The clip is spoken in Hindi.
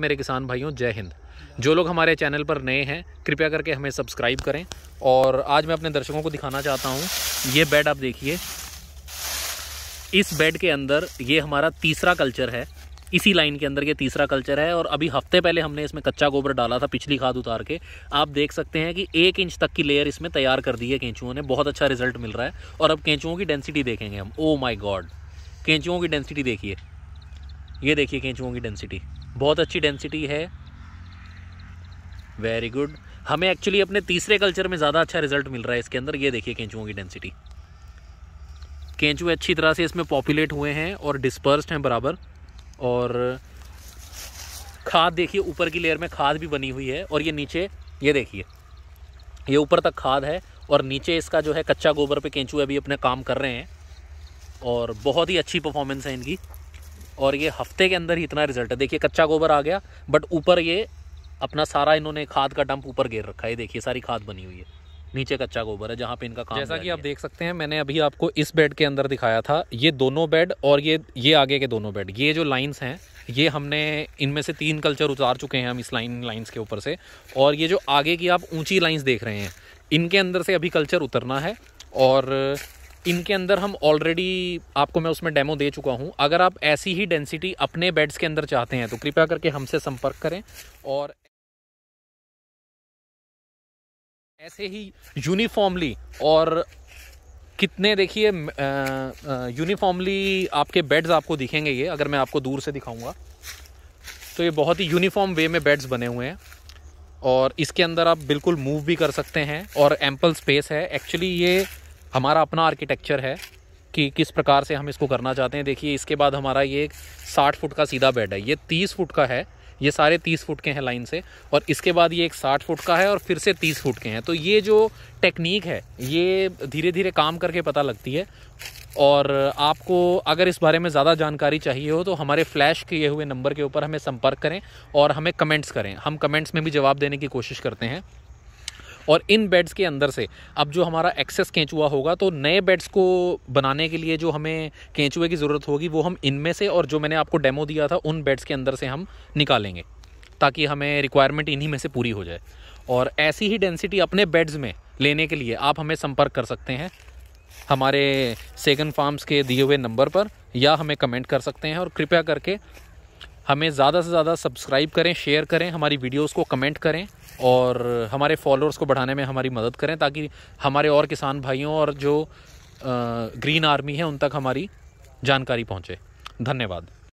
मेरे किसान भाइयों जय हिंद जो लोग हमारे चैनल पर नए हैं कृपया करके हमें सब्सक्राइब करें और आज मैं अपने दर्शकों को दिखाना चाहता हूँ ये बेड आप देखिए इस बेड के अंदर ये हमारा तीसरा कल्चर है इसी लाइन के अंदर ये तीसरा कल्चर है और अभी हफ्ते पहले हमने इसमें कच्चा गोबर डाला था पिछली खाद उतार के आप देख सकते हैं कि एक इंच तक की लेयर इसमें तैयार कर दी है केंचुओं ने बहुत अच्छा रिजल्ट मिल रहा है और अब केंचुओं की डेंसिटी देखेंगे हम ओ माई गॉड केंचुओं की डेंसिटी देखिए ये देखिए केंचुओं की डेंसिटी बहुत अच्छी डेंसिटी है वेरी गुड हमें एक्चुअली अपने तीसरे कल्चर में ज़्यादा अच्छा रिजल्ट मिल रहा है इसके अंदर ये देखिए केंचुओं की डेंसिटी केंचुए अच्छी तरह से इसमें पॉपुलेट हुए हैं और डिस्पर्स्ड हैं बराबर और खाद देखिए ऊपर की लेयर में खाद भी बनी हुई है और ये नीचे ये देखिए ये ऊपर तक खाद है और नीचे इसका जो है कच्चा गोबर पे केंचुए अभी अपने काम कर रहे हैं और बहुत ही अच्छी परफॉर्मेंस है इनकी और ये हफ्ते के अंदर ही इतना रिजल्ट है देखिए कच्चा गोबर आ गया बट ऊपर ये अपना सारा इन्होंने खाद का डंप ऊपर घेर रखा है देखिए सारी खाद बनी हुई है नीचे कच्चा गोबर है जहाँ पे इनका काम जैसा कि आप देख सकते हैं मैंने अभी आपको इस बेड के अंदर दिखाया था ये दोनों बेड और ये ये आगे के दोनों बेड ये जो लाइंस हैं ये हमने इनमें से तीन कल्चर उतार चुके हैं हम इस लाइन लाइंस के ऊपर से और ये जो आगे की आप ऊंची लाइंस देख रहे हैं इनके अंदर से अभी कल्चर उतरना है और इनके अंदर हम ऑलरेडी आपको मैं उसमें डेमो दे चुका हूँ अगर आप ऐसी ही डेंसिटी अपने बेड्स के अंदर चाहते हैं तो कृपया करके हमसे संपर्क करें और ऐसे ही यूनिफॉर्मली और कितने देखिए यूनिफॉर्मली आपके बेड्स आपको दिखेंगे ये अगर मैं आपको दूर से दिखाऊंगा तो ये बहुत ही यूनिफॉर्म वे में बेड्स बने हुए हैं और इसके अंदर आप बिल्कुल मूव भी कर सकते हैं और एम्पल स्पेस है एक्चुअली ये हमारा अपना आर्किटेक्चर है कि किस प्रकार से हम इसको करना चाहते हैं देखिए इसके बाद हमारा ये साठ फुट का सीधा बेड है ये तीस फुट का है ये सारे तीस फुट के हैं लाइन से और इसके बाद ये एक साठ फुट का है और फिर से तीस फुट के हैं तो ये जो टेक्निक है ये धीरे धीरे काम करके पता लगती है और आपको अगर इस बारे में ज़्यादा जानकारी चाहिए हो तो हमारे फ्लैश किए हुए नंबर के ऊपर हमें संपर्क करें और हमें कमेंट्स करें हम कमेंट्स में भी जवाब देने की कोशिश करते हैं और इन बेड्स के अंदर से अब जो हमारा एक्सेस केंचुआ होगा तो नए बेड्स को बनाने के लिए जो हमें केंचुए की ज़रूरत होगी वो हम इनमें से और जो मैंने आपको डेमो दिया था उन बेड्स के अंदर से हम निकालेंगे ताकि हमें रिक्वायरमेंट इन्हीं में से पूरी हो जाए और ऐसी ही डेंसिटी अपने बेड्स में लेने के लिए आप हमें संपर्क कर सकते हैं हमारे सेकंड फार्म्स के दिए हुए नंबर पर या हमें कमेंट कर सकते हैं और कृपया करके हमें ज़्यादा से ज़्यादा सब्सक्राइब करें शेयर करें हमारी वीडियोस को कमेंट करें और हमारे फॉलोअर्स को बढ़ाने में हमारी मदद करें ताकि हमारे और किसान भाइयों और जो ग्रीन आर्मी है उन तक हमारी जानकारी पहुँचे धन्यवाद